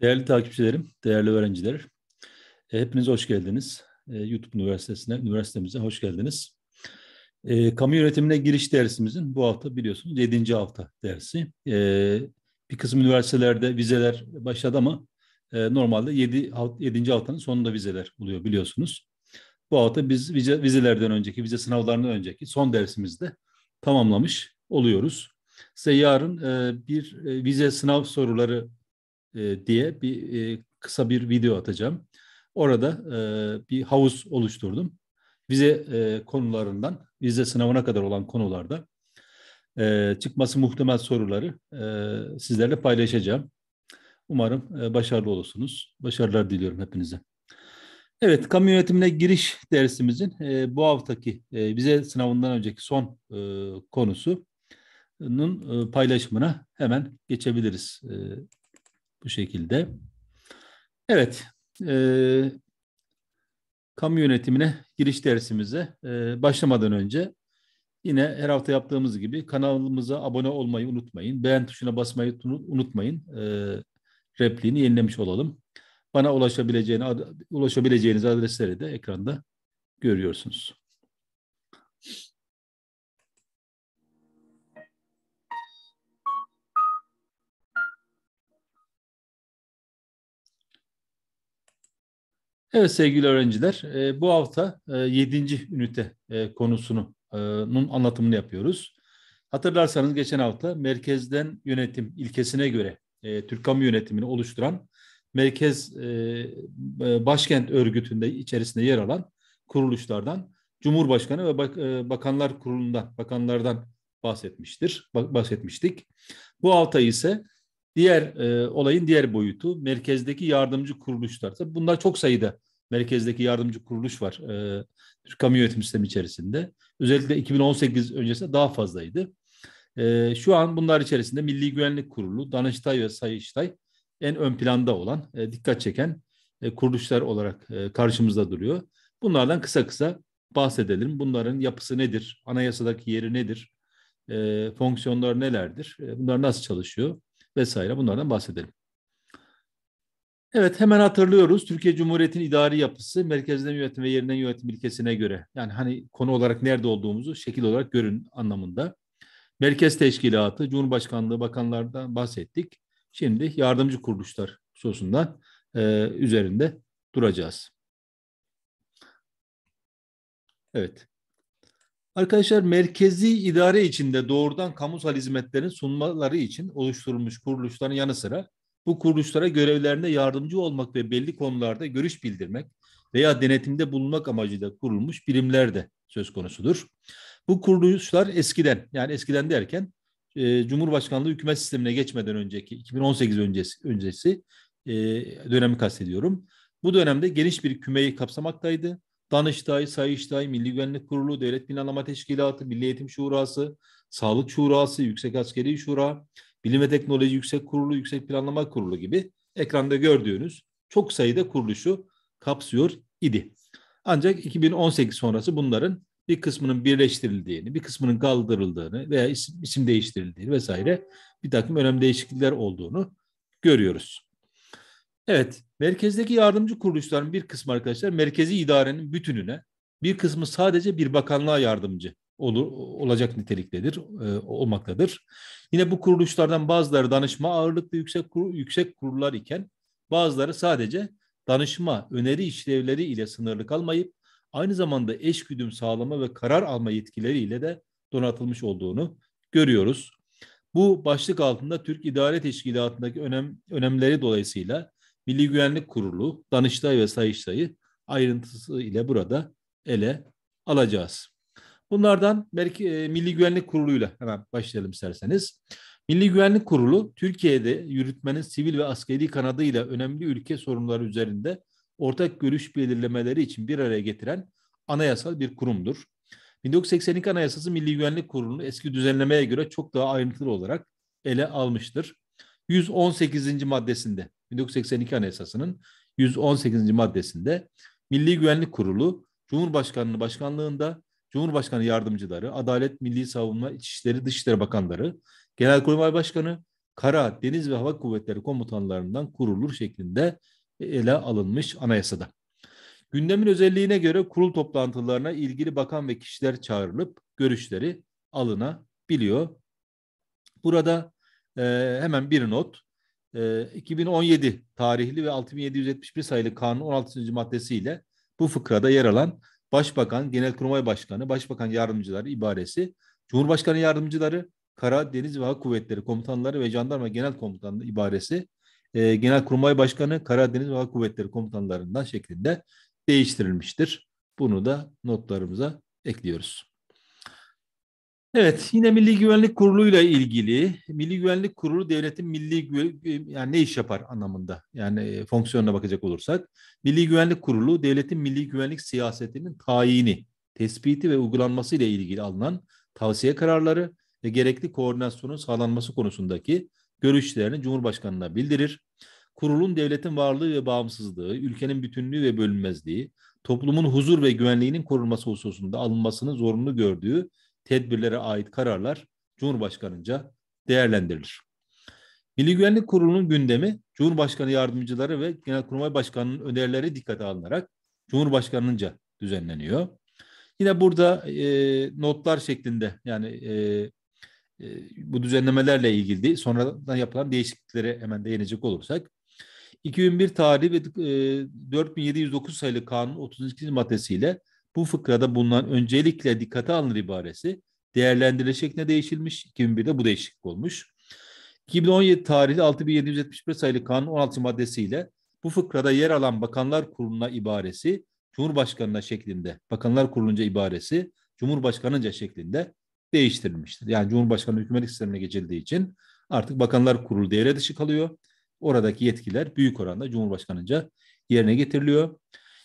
Değerli takipçilerim, değerli öğrenciler, e, hepiniz hoş geldiniz. E, YouTube Üniversitesi'ne, üniversitemize hoş geldiniz. E, kamu yönetimine giriş dersimizin bu hafta biliyorsunuz 7. hafta dersi. bir kısım üniversitelerde vizeler başladı ama normalde 7. Hafta, 7. haftanın sonunda vizeler oluyor biliyorsunuz. Bu hafta biz vize, vizelerden önceki, vize sınavlarından önceki son dersimizde tamamlamış oluyoruz. Size yarın bir vize sınav soruları e, diye bir e, kısa bir video atacağım. Orada e, bir havuz oluşturdum. Vize konularından, vize sınavına kadar olan konularda çıkması muhtemel soruları sizlerle paylaşacağım. Umarım başarılı olursunuz. Başarılar diliyorum hepinize. Evet, kamu yönetimine giriş dersimizin bu haftaki e, vize sınavından önceki son e, konusunun paylaşımına hemen geçebiliriz. Bu şekilde. Evet, e, kamu yönetimine giriş dersimize e, başlamadan önce yine her hafta yaptığımız gibi kanalımıza abone olmayı unutmayın. Beğen tuşuna basmayı unutmayın. E, repliğini yenilemiş olalım. Bana ulaşabileceğini, ulaşabileceğiniz adresleri de ekranda görüyorsunuz. Evet sevgili öğrenciler, e, bu hafta 7. E, ünite e, konusunun anlatımını yapıyoruz. Hatırlarsanız geçen hafta merkezden yönetim ilkesine göre Türk kamu yönetimini oluşturan merkez başkent örgütünde içerisinde yer alan kuruluşlardan Cumhurbaşkanı ve Bakanlar Kurulu'ndan, bakanlardan bahsetmiştir, bahsetmiştik. Bu hafta ise Diğer e, olayın diğer boyutu merkezdeki yardımcı kuruluşlar. Tabii bunlar çok sayıda merkezdeki yardımcı kuruluş var e, Türk kamu yönetim sistemi içerisinde. Özellikle 2018 öncesinde daha fazlaydı. E, şu an bunlar içerisinde Milli Güvenlik Kurulu, Danıştay ve Sayıştay en ön planda olan, e, dikkat çeken e, kuruluşlar olarak e, karşımızda duruyor. Bunlardan kısa kısa bahsedelim. Bunların yapısı nedir? Anayasadaki yeri nedir? E, fonksiyonları nelerdir? E, bunlar nasıl çalışıyor? vesaire bunlardan bahsedelim. Evet hemen hatırlıyoruz. Türkiye Cumhuriyeti'nin idari yapısı merkezden yönetim ve yerinden yönetim ilkesine göre yani hani konu olarak nerede olduğumuzu şekil olarak görün anlamında. Merkez Teşkilatı, Cumhurbaşkanlığı, bakanlardan bahsettik. Şimdi yardımcı kuruluşlar hususundan e, üzerinde duracağız. Evet. Arkadaşlar merkezi idare içinde doğrudan kamusal hizmetlerin sunmaları için oluşturulmuş kuruluşların yanı sıra bu kuruluşlara görevlerine yardımcı olmak ve belli konularda görüş bildirmek veya denetimde bulunmak amacıyla kurulmuş birimler de söz konusudur. Bu kuruluşlar eskiden yani eskiden derken e, Cumhurbaşkanlığı hükümet sistemine geçmeden önceki 2018 öncesi, öncesi e, dönemi kastediyorum. Bu dönemde geniş bir kümeyi kapsamaktaydı Danıştay, Sayıştay, Milli Güvenlik Kurulu, Devlet Planlama Teşkilatı, Milli Eğitim Şurası, Sağlık Şurası, Yüksek Askeri Şura, Bilim ve Teknoloji Yüksek Kurulu, Yüksek Planlama Kurulu gibi ekranda gördüğünüz çok sayıda kuruluşu kapsıyor idi. Ancak 2018 sonrası bunların bir kısmının birleştirildiğini, bir kısmının kaldırıldığını veya isim, isim değiştirildiğini vesaire bir takım önemli değişiklikler olduğunu görüyoruz. Evet, merkezdeki yardımcı kuruluşların bir kısmı arkadaşlar merkezi idarenin bütününe, bir kısmı sadece bir bakanlığa yardımcı olur, olacak niteliktedir, e, olmaktadır. Yine bu kuruluşlardan bazıları danışma ağırlıklı yüksek kur, yüksek kurullar iken bazıları sadece danışma, öneri işlevleri ile sınırlı kalmayıp aynı zamanda eşgüdüm sağlama ve karar alma yetkileriyle de donatılmış olduğunu görüyoruz. Bu başlık altında Türk İdare Teşkilatı'ndaki önem, önemleri dolayısıyla Milli Güvenlik Kurulu, Danıştay ve Sayıştay'ı ayrıntısı ile burada ele alacağız. Bunlardan belki e, Milli Güvenlik Kurulu'yla hemen başlayalım isterseniz. Milli Güvenlik Kurulu Türkiye'de yürütmenin sivil ve askeri kanadı ile önemli ülke sorunları üzerinde ortak görüş belirlemeleri için bir araya getiren anayasal bir kurumdur. 1982 Anayasası Milli Güvenlik Kurulu'nu eski düzenlemeye göre çok daha ayrıntılı olarak ele almıştır. 118. maddesinde 1982 Anayasası'nın 118. maddesinde Milli Güvenlik Kurulu Cumhurbaşkanının başkanlığında Cumhurbaşkanı yardımcıları, Adalet, Milli Savunma, İçişleri, Dışişleri Bakanları, Genelkurmay Başkanı, Kara, Deniz ve Hava Kuvvetleri komutanlarından kurulur şeklinde ele alınmış anayasada. Gündemin özelliğine göre kurul toplantılarına ilgili bakan ve kişiler çağrılıp görüşleri alınabiliyor. Burada e, hemen bir not e, ee, 2017 tarihli ve 6771 sayılı kanun 16. maddesiyle bu fıkrada yer alan Başbakan, Genelkurmay Başkanı, Başbakan Yardımcıları ibaresi, Cumhurbaşkanı Yardımcıları, Kara, Deniz ve Hava Kuvvetleri Komutanları ve Jandarma Genel Komutanı ibaresi, e, Genelkurmay Başkanı, Kara, Deniz ve Hava Kuvvetleri Komutanlarından şeklinde değiştirilmiştir. Bunu da notlarımıza ekliyoruz. Evet, yine Milli Güvenlik Kurulu ile ilgili. Milli Güvenlik Kurulu devletin milli yani ne iş yapar anlamında. Yani e, fonksiyonuna bakacak olursak, Milli Güvenlik Kurulu devletin milli güvenlik siyasetinin tayini, tespiti ve uygulanması ile ilgili alınan tavsiye kararları ve gerekli koordinasyonun sağlanması konusundaki görüşlerini Cumhurbaşkanına bildirir. Kurulun devletin varlığı ve bağımsızlığı, ülkenin bütünlüğü ve bölünmezliği, toplumun huzur ve güvenliğinin korunması hususunda alınmasını zorunlu gördüğü tedbirlere ait kararlar Cumhurbaşkanınca değerlendirilir. Milli Güvenlik Kurulu'nun gündemi Cumhurbaşkanı yardımcıları ve Genelkurmay Başkanı'nın önerileri dikkate alınarak Cumhurbaşkanınca düzenleniyor. Yine burada e, notlar şeklinde yani e, e, bu düzenlemelerle ilgili sonradan yapılan değişikliklere hemen değinecek olursak 2001 tarihi ve 4709 e, sayılı kanun 32. maddesiyle bu fıkrada bulunan öncelikle dikkate alınır ibaresi değerlendirilir şekline değişilmiş. 2001'de bu değişiklik olmuş. 2017 tarihli 6771 sayılı kanun 16. maddesiyle bu fıkrada yer alan Bakanlar Kurulu'na ibaresi Cumhurbaşkanı'na şeklinde, Bakanlar Kurulu'nca ibaresi Cumhurbaşkanı'nca şeklinde değiştirilmiştir. Yani Cumhurbaşkanı hükümet sistemine geçildiği için artık Bakanlar Kurulu devre dışı kalıyor. Oradaki yetkiler büyük oranda Cumhurbaşkanı'nca yerine getiriliyor.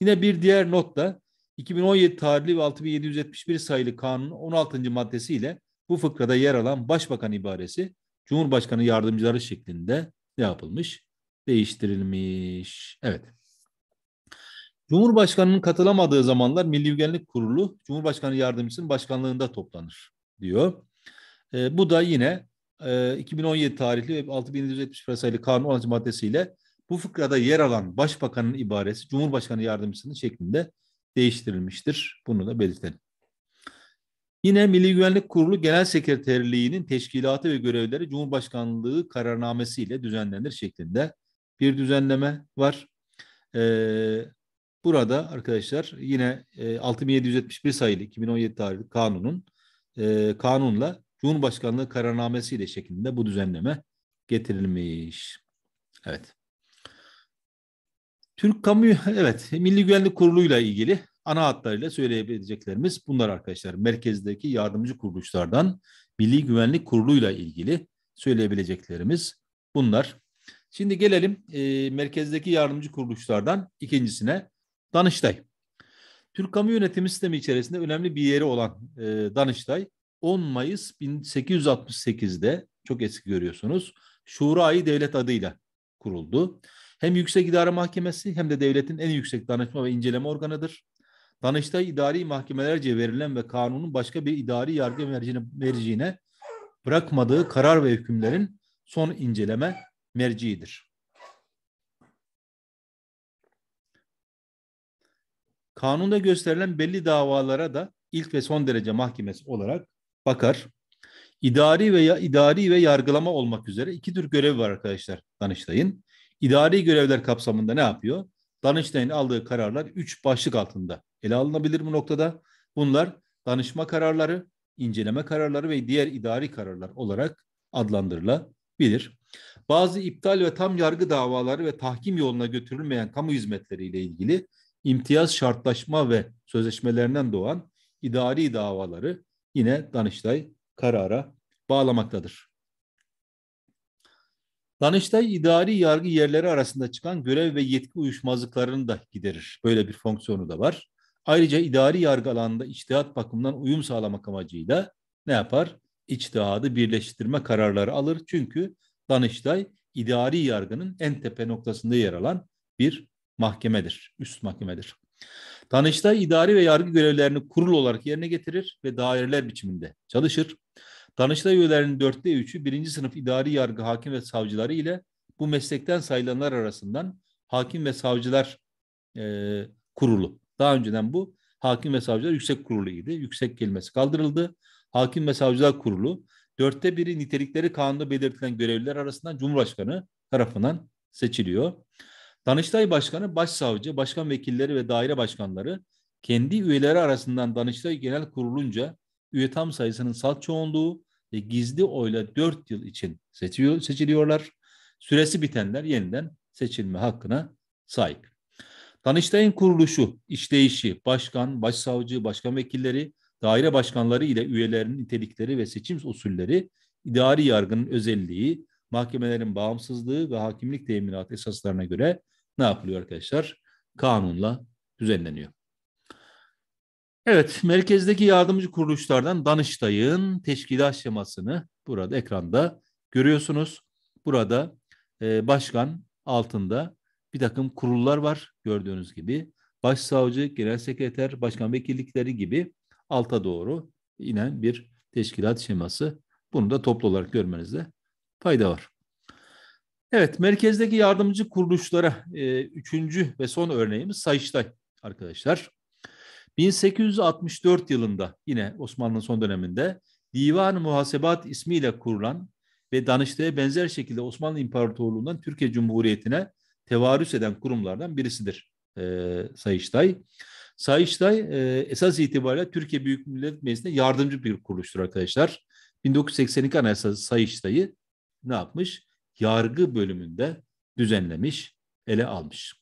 Yine bir diğer not da 2017 tarihli ve 6771 sayılı kanunun 16. maddesiyle bu fıkrada yer alan başbakan ibaresi Cumhurbaşkanı yardımcıları şeklinde ne yapılmış? Değiştirilmiş. Evet. Cumhurbaşkanının katılamadığı zamanlar Milli Güvenlik Kurulu Cumhurbaşkanı Yardımcısının başkanlığında toplanır diyor. E, bu da yine e, 2017 tarihli ve 6771 sayılı kanun 16. maddesiyle bu fıkrada yer alan başbakanın ibaresi Cumhurbaşkanı Yardımcısının şeklinde değiştirilmiştir. Bunu da belirtelim. Yine Milli Güvenlik Kurulu Genel Sekreterliği'nin teşkilatı ve görevleri Cumhurbaşkanlığı kararnamesi ile düzenlenir şeklinde bir düzenleme var. Ee, burada arkadaşlar yine e, 6771 sayılı 2017 tarihli kanunun e, kanunla Cumhurbaşkanlığı kararnamesi ile şeklinde bu düzenleme getirilmiş. Evet. Türk Kamu evet Milli Güvenlik Kurulu ile ilgili Ana hatlarıyla söyleyebileceklerimiz bunlar arkadaşlar. Merkezdeki yardımcı kuruluşlardan Milli Güvenlik Kurulu'yla ilgili söyleyebileceklerimiz bunlar. Şimdi gelelim e, merkezdeki yardımcı kuruluşlardan ikincisine Danıştay. Türk Kamu Yönetimi Sistemi içerisinde önemli bir yeri olan e, Danıştay 10 Mayıs 1868'de çok eski görüyorsunuz Şurayı Devlet adıyla kuruldu. Hem Yüksek İdare Mahkemesi hem de devletin en yüksek danışma ve inceleme organıdır. Danıştay idari mahkemelerce verilen ve kanunun başka bir idari yargı mercine, merciğine bırakmadığı karar ve hükümlerin son inceleme merciidir. Kanunda gösterilen belli davalara da ilk ve son derece mahkemesi olarak bakar. İdari veya idari ve yargılama olmak üzere iki tür görev var arkadaşlar Danıştay'ın. İdari görevler kapsamında ne yapıyor? Danıştay'ın aldığı kararlar üç başlık altında ele alınabilir bu noktada. Bunlar danışma kararları, inceleme kararları ve diğer idari kararlar olarak adlandırılabilir. Bazı iptal ve tam yargı davaları ve tahkim yoluna götürülmeyen kamu hizmetleriyle ilgili imtiyaz şartlaşma ve sözleşmelerinden doğan idari davaları yine Danıştay karara bağlamaktadır. Danıştay idari yargı yerleri arasında çıkan görev ve yetki uyuşmazlıklarını da giderir. Böyle bir fonksiyonu da var. Ayrıca idari yargı alanında içtihat bakımından uyum sağlamak amacıyla ne yapar? İçtihadı birleştirme kararları alır. Çünkü Danıştay idari yargının en tepe noktasında yer alan bir mahkemedir, üst mahkemedir. Danıştay idari ve yargı görevlerini kurul olarak yerine getirir ve daireler biçiminde çalışır. Danıştay üyelerinin dörtte üçü birinci sınıf idari yargı hakim ve savcıları ile bu meslekten sayılanlar arasından hakim ve savcılar e, kurulu. Daha önceden bu hakim ve savcılar yüksek kuruluydu. Yüksek kelimesi kaldırıldı. Hakim ve savcılar kurulu dörtte biri nitelikleri kanunda belirtilen görevliler arasından Cumhurbaşkanı tarafından seçiliyor. Danıştay Başkanı, Başsavcı, Başkan Vekilleri ve Daire Başkanları kendi üyeleri arasından Danıştay Genel Kurulunca üye tam sayısının salt çoğunluğu ve gizli oyla 4 yıl için seçiyor, seçiliyorlar. Süresi bitenler yeniden seçilme hakkına sahip. Danıştay'ın kuruluşu, işleyişi, başkan, başsavcı, başkan vekilleri, daire başkanları ile üyelerinin nitelikleri ve seçim usulleri, idari yargının özelliği, mahkemelerin bağımsızlığı ve hakimlik teminatı esaslarına göre ne yapılıyor arkadaşlar? Kanunla düzenleniyor. Evet, merkezdeki yardımcı kuruluşlardan Danıştay'ın teşkilat şemasını burada ekranda görüyorsunuz. Burada e, başkan altında bir takım kurullar var gördüğünüz gibi. Başsavcı, genel sekreter, başkan vekillikleri gibi alta doğru inen bir teşkilat şeması. Bunu da toplu olarak görmenizde fayda var. Evet, merkezdeki yardımcı kuruluşlara e, üçüncü ve son örneğimiz Sayıştay arkadaşlar. 1864 yılında yine Osmanlı'nın son döneminde Divan-ı Muhasebat ismiyle kurulan ve Danıştay'a benzer şekilde Osmanlı İmparatorluğu'ndan Türkiye Cumhuriyeti'ne tevarüs eden kurumlardan birisidir e, Sayıştay. Sayıştay e, esas itibariyle Türkiye Büyük Millet Meclisi'ne yardımcı bir kuruluştur arkadaşlar. 1982 Anayasası Sayıştay'ı ne yapmış? Yargı bölümünde düzenlemiş, ele almış.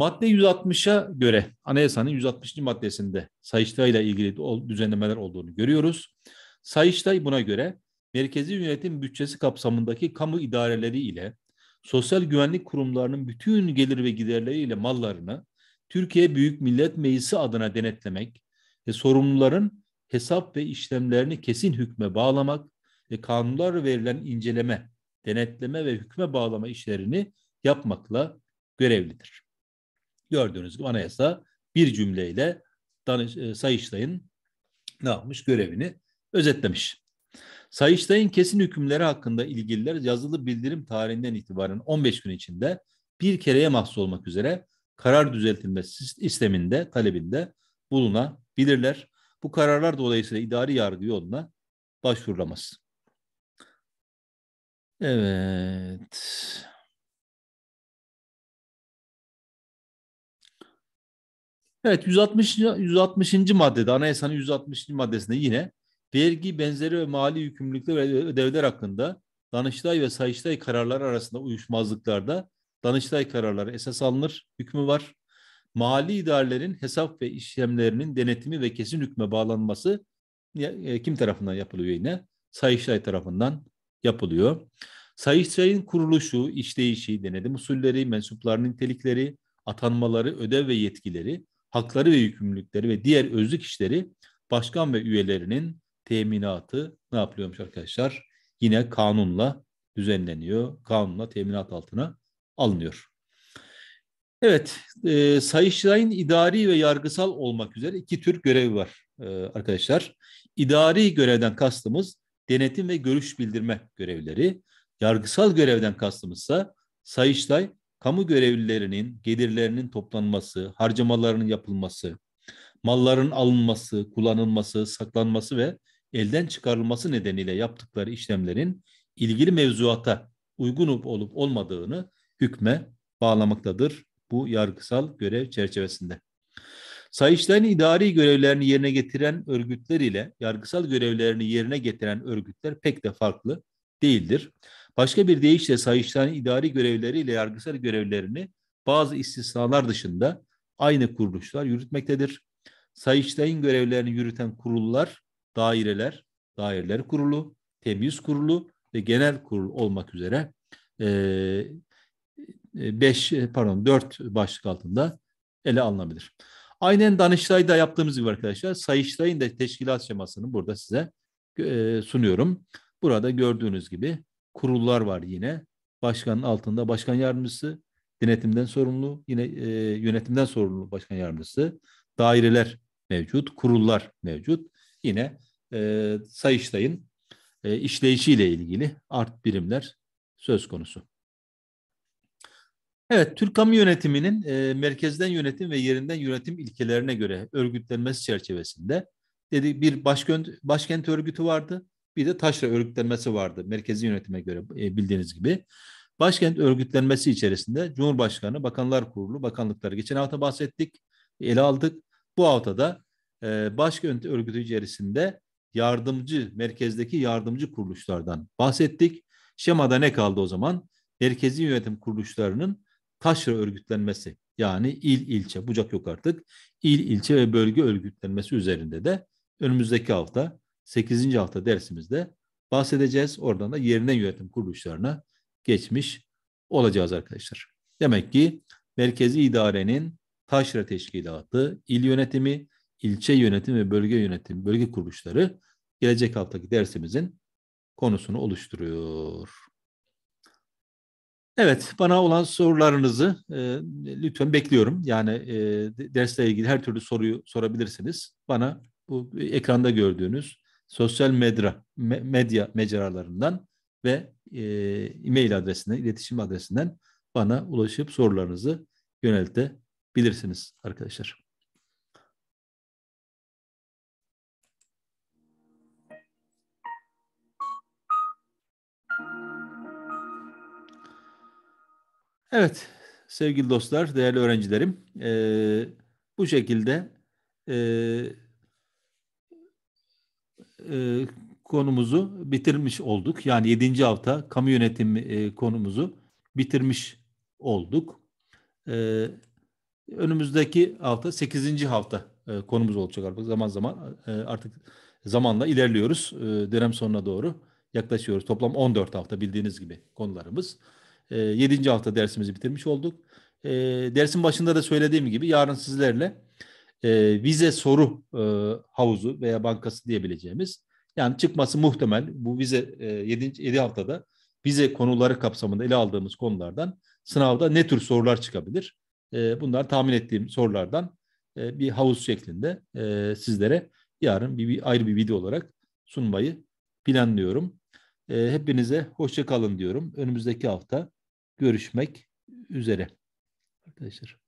Madde 160'a göre anayasanın 160. maddesinde Sayıştay'la ilgili düzenlemeler olduğunu görüyoruz. Sayıştay buna göre merkezi yönetim bütçesi kapsamındaki kamu idareleri ile sosyal güvenlik kurumlarının bütün gelir ve giderleriyle mallarını Türkiye Büyük Millet Meclisi adına denetlemek ve sorumluların hesap ve işlemlerini kesin hükme bağlamak ve kanunlar verilen inceleme, denetleme ve hükme bağlama işlerini yapmakla görevlidir. Gördüğünüz gibi anayasa bir cümleyle danış, e, Sayıştay'ın ne yapmış görevini özetlemiş. Sayıştay'ın kesin hükümleri hakkında ilgililer yazılı bildirim tarihinden itibaren 15 gün içinde bir kereye mahsus olmak üzere karar düzeltilmesi isteminde, talebinde bulunabilirler. Bu kararlar dolayısıyla idari yargı yoluna başvurulamaz. Evet. Evet 160. 160. maddede anayasanın 160. maddesinde yine vergi, benzeri ve mali yükümlülükler ve ödevler hakkında Danıştay ve Sayıştay kararları arasında uyuşmazlıklarda Danıştay kararları esas alınır hükmü var. Mali idarelerin hesap ve işlemlerinin denetimi ve kesin hükme bağlanması e, kim tarafından yapılıyor yine? Sayıştay tarafından yapılıyor. Sayıştay'ın kuruluşu, işleyişi, denetim usulleri, mensuplarının nitelikleri, atanmaları, ödev ve yetkileri hakları ve yükümlülükleri ve diğer özlük işleri başkan ve üyelerinin teminatı ne yapılıyormuş arkadaşlar? Yine kanunla düzenleniyor. Kanunla teminat altına alınıyor. Evet, e, Sayıştay'ın idari ve yargısal olmak üzere iki tür görevi var e, arkadaşlar. İdari görevden kastımız denetim ve görüş bildirme görevleri. Yargısal görevden kastımızsa Sayıştay kamu görevlilerinin gelirlerinin toplanması, harcamalarının yapılması, malların alınması, kullanılması, saklanması ve elden çıkarılması nedeniyle yaptıkları işlemlerin ilgili mevzuata uygun olup olmadığını hükme bağlamaktadır bu yargısal görev çerçevesinde. Sayıştay'ın idari görevlerini yerine getiren örgütler ile yargısal görevlerini yerine getiren örgütler pek de farklı değildir. Başka bir deyişle Sayıştay'ın idari görevleriyle yargısal görevlerini bazı istisnalar dışında aynı kuruluşlar yürütmektedir. Sayıştay'ın görevlerini yürüten kurullar, daireler, daireler kurulu, temyiz kurulu ve genel kurul olmak üzere e, e beş, pardon dört başlık altında ele alınabilir. Aynen Danıştay'da yaptığımız gibi arkadaşlar Sayıştay'ın da teşkilat şemasını burada size e, sunuyorum. Burada gördüğünüz gibi kurullar var yine. Başkanın altında başkan yardımcısı, denetimden sorumlu, yine e, yönetimden sorumlu başkan yardımcısı, daireler mevcut, kurullar mevcut. Yine e, Sayıştay'ın e, işleyişiyle ilgili art birimler söz konusu. Evet, Türk Kamu Yönetimi'nin e, merkezden yönetim ve yerinden yönetim ilkelerine göre örgütlenmesi çerçevesinde dedi bir başkent, başkent örgütü vardı. Bir de taşra örgütlenmesi vardı merkezi yönetime göre e, bildiğiniz gibi. Başkent örgütlenmesi içerisinde Cumhurbaşkanı, Bakanlar Kurulu, bakanlıkları geçen hafta bahsettik, ele aldık. Bu haftada e, başkent örgütü içerisinde yardımcı, merkezdeki yardımcı kuruluşlardan bahsettik. Şemada ne kaldı o zaman? Merkezi yönetim kuruluşlarının taşra örgütlenmesi yani il ilçe, bucak yok artık, il ilçe ve bölge örgütlenmesi üzerinde de önümüzdeki hafta 8. hafta dersimizde bahsedeceğiz. Oradan da yerine yönetim kuruluşlarına geçmiş olacağız arkadaşlar. Demek ki merkezi idarenin taşra teşkilatı, il yönetimi, ilçe yönetimi ve bölge yönetimi, bölge kuruluşları gelecek haftaki dersimizin konusunu oluşturuyor. Evet, bana olan sorularınızı e, lütfen bekliyorum. Yani e, dersle ilgili her türlü soruyu sorabilirsiniz. Bana bu ekranda gördüğünüz sosyal medya, medya mecralarından ve e, e-mail adresinden, iletişim adresinden bana ulaşıp sorularınızı yöneltebilirsiniz arkadaşlar. Evet sevgili dostlar, değerli öğrencilerim, e, bu şekilde e, e, konumuzu bitirmiş olduk. Yani 7. hafta kamu yönetimi e, konumuzu bitirmiş olduk. E, önümüzdeki hafta 8. hafta e, konumuz olacak artık zaman zaman e, artık zamanla ilerliyoruz. E, dönem sonuna doğru yaklaşıyoruz. Toplam 14 hafta bildiğiniz gibi konularımız. E, 7. hafta dersimizi bitirmiş olduk. E, dersin başında da söylediğim gibi yarın sizlerle e, vize soru e, havuzu veya bankası diyebileceğimiz yani çıkması muhtemel bu vize e, 7. 7 haftada vize konuları kapsamında ele aldığımız konulardan sınavda ne tür sorular çıkabilir? E, bunlar tahmin ettiğim sorulardan e, bir havuz şeklinde e, sizlere yarın bir, bir ayrı bir video olarak sunmayı planlıyorum. E, hepinize hoşça kalın diyorum. Önümüzdeki hafta görüşmek üzere arkadaşlar.